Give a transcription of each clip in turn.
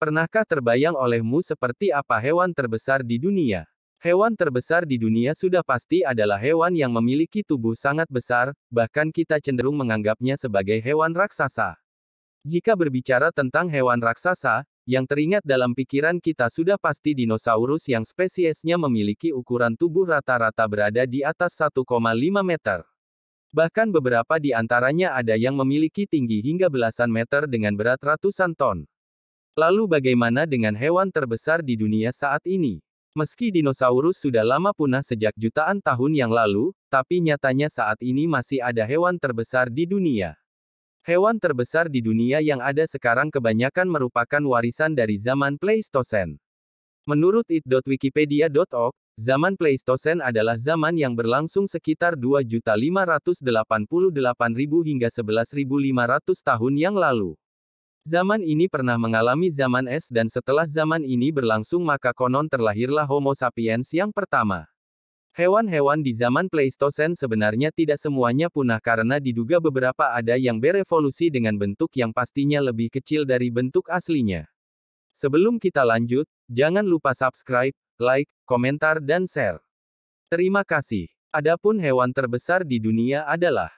Pernahkah terbayang olehmu seperti apa hewan terbesar di dunia? Hewan terbesar di dunia sudah pasti adalah hewan yang memiliki tubuh sangat besar, bahkan kita cenderung menganggapnya sebagai hewan raksasa. Jika berbicara tentang hewan raksasa, yang teringat dalam pikiran kita sudah pasti dinosaurus yang spesiesnya memiliki ukuran tubuh rata-rata berada di atas 1,5 meter. Bahkan beberapa di antaranya ada yang memiliki tinggi hingga belasan meter dengan berat ratusan ton. Lalu bagaimana dengan hewan terbesar di dunia saat ini? Meski dinosaurus sudah lama punah sejak jutaan tahun yang lalu, tapi nyatanya saat ini masih ada hewan terbesar di dunia. Hewan terbesar di dunia yang ada sekarang kebanyakan merupakan warisan dari zaman Pleistosen. Menurut it.wikipedia.org, zaman Pleistosen adalah zaman yang berlangsung sekitar 2.588.000 hingga 11.500 tahun yang lalu. Zaman ini pernah mengalami zaman es dan setelah zaman ini berlangsung maka konon terlahirlah Homo sapiens yang pertama. Hewan-hewan di zaman Pleistosen sebenarnya tidak semuanya punah karena diduga beberapa ada yang berevolusi dengan bentuk yang pastinya lebih kecil dari bentuk aslinya. Sebelum kita lanjut, jangan lupa subscribe, like, komentar dan share. Terima kasih. Adapun hewan terbesar di dunia adalah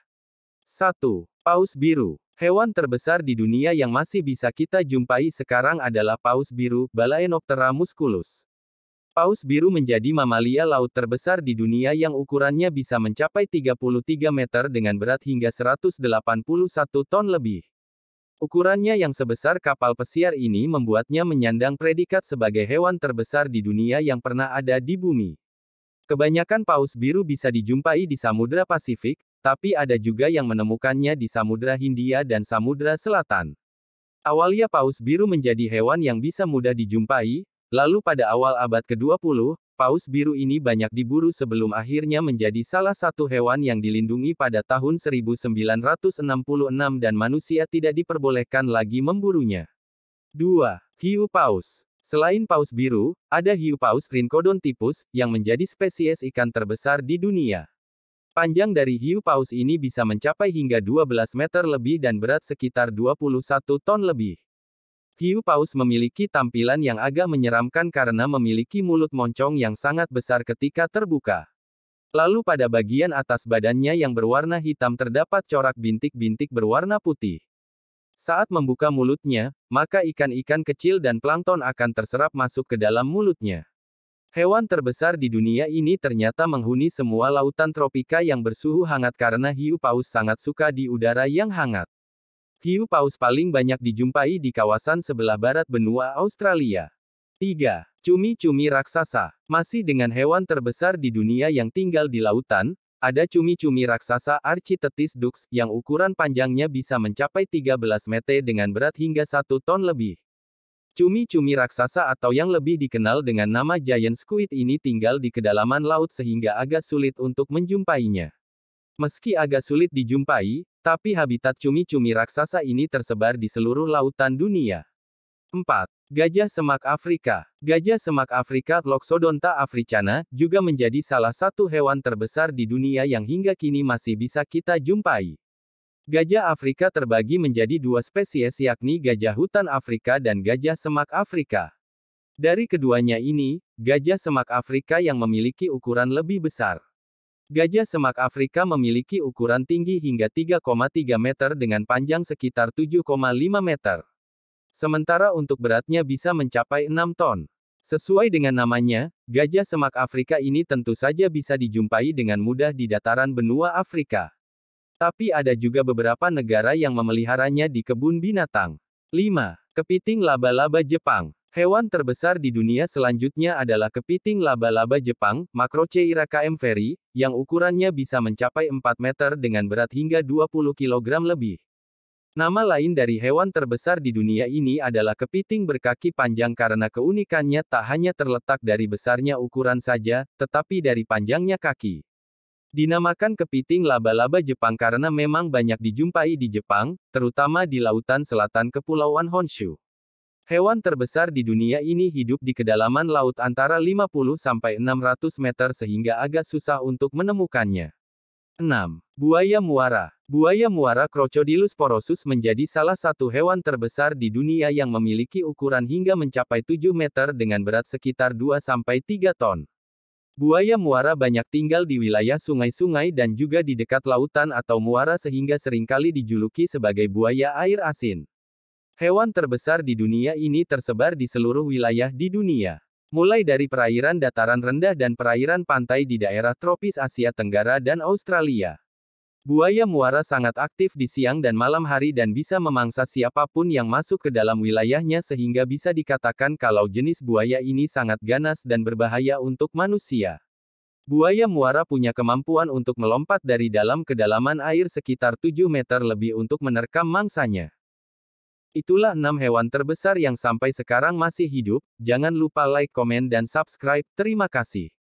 1. Paus biru Hewan terbesar di dunia yang masih bisa kita jumpai sekarang adalah paus biru, Balaenoptera musculus. Paus biru menjadi mamalia laut terbesar di dunia yang ukurannya bisa mencapai 33 meter dengan berat hingga 181 ton lebih. Ukurannya yang sebesar kapal pesiar ini membuatnya menyandang predikat sebagai hewan terbesar di dunia yang pernah ada di bumi. Kebanyakan paus biru bisa dijumpai di Samudra Pasifik, tapi ada juga yang menemukannya di Samudra Hindia dan Samudra Selatan. Awalnya paus biru menjadi hewan yang bisa mudah dijumpai, lalu pada awal abad ke-20, paus biru ini banyak diburu sebelum akhirnya menjadi salah satu hewan yang dilindungi pada tahun 1966 dan manusia tidak diperbolehkan lagi memburunya. 2. Hiu paus. Selain paus biru, ada hiu paus Rhincodon tipus, yang menjadi spesies ikan terbesar di dunia. Panjang dari hiu paus ini bisa mencapai hingga 12 meter lebih dan berat sekitar 21 ton lebih. Hiu paus memiliki tampilan yang agak menyeramkan karena memiliki mulut moncong yang sangat besar ketika terbuka. Lalu pada bagian atas badannya yang berwarna hitam terdapat corak bintik-bintik berwarna putih. Saat membuka mulutnya, maka ikan-ikan kecil dan plankton akan terserap masuk ke dalam mulutnya. Hewan terbesar di dunia ini ternyata menghuni semua lautan tropika yang bersuhu hangat karena hiu paus sangat suka di udara yang hangat. Hiu paus paling banyak dijumpai di kawasan sebelah barat benua Australia. 3. Cumi-cumi raksasa. Masih dengan hewan terbesar di dunia yang tinggal di lautan, ada cumi-cumi raksasa Architetis dux yang ukuran panjangnya bisa mencapai 13 meter dengan berat hingga 1 ton lebih. Cumi-cumi raksasa atau yang lebih dikenal dengan nama giant squid ini tinggal di kedalaman laut sehingga agak sulit untuk menjumpainya. Meski agak sulit dijumpai, tapi habitat cumi-cumi raksasa ini tersebar di seluruh lautan dunia. 4. Gajah semak Afrika. Gajah semak Afrika Loxodonta africana juga menjadi salah satu hewan terbesar di dunia yang hingga kini masih bisa kita jumpai. Gajah Afrika terbagi menjadi dua spesies yakni gajah hutan Afrika dan gajah semak Afrika. Dari keduanya ini, gajah semak Afrika yang memiliki ukuran lebih besar. Gajah semak Afrika memiliki ukuran tinggi hingga 3,3 meter dengan panjang sekitar 7,5 meter. Sementara untuk beratnya bisa mencapai 6 ton. Sesuai dengan namanya, gajah semak Afrika ini tentu saja bisa dijumpai dengan mudah di dataran benua Afrika. Tapi ada juga beberapa negara yang memeliharanya di kebun binatang. 5. Kepiting laba-laba Jepang. Hewan terbesar di dunia selanjutnya adalah kepiting laba-laba Jepang, Macrocheira ferry, yang ukurannya bisa mencapai 4 meter dengan berat hingga 20 kg lebih. Nama lain dari hewan terbesar di dunia ini adalah kepiting berkaki panjang karena keunikannya tak hanya terletak dari besarnya ukuran saja, tetapi dari panjangnya kaki. Dinamakan kepiting laba-laba Jepang karena memang banyak dijumpai di Jepang, terutama di lautan selatan Kepulauan Honshu. Hewan terbesar di dunia ini hidup di kedalaman laut antara 50 sampai 600 meter sehingga agak susah untuk menemukannya. 6. Buaya muara. Buaya muara Crocodilus porosus menjadi salah satu hewan terbesar di dunia yang memiliki ukuran hingga mencapai 7 meter dengan berat sekitar 2 sampai 3 ton. Buaya muara banyak tinggal di wilayah sungai-sungai dan juga di dekat lautan atau muara sehingga seringkali dijuluki sebagai buaya air asin. Hewan terbesar di dunia ini tersebar di seluruh wilayah di dunia. Mulai dari perairan dataran rendah dan perairan pantai di daerah tropis Asia Tenggara dan Australia. Buaya muara sangat aktif di siang dan malam hari dan bisa memangsa siapapun yang masuk ke dalam wilayahnya sehingga bisa dikatakan kalau jenis buaya ini sangat ganas dan berbahaya untuk manusia. Buaya muara punya kemampuan untuk melompat dari dalam kedalaman air sekitar 7 meter lebih untuk menerkam mangsanya. Itulah 6 hewan terbesar yang sampai sekarang masih hidup, jangan lupa like, komen dan subscribe, terima kasih.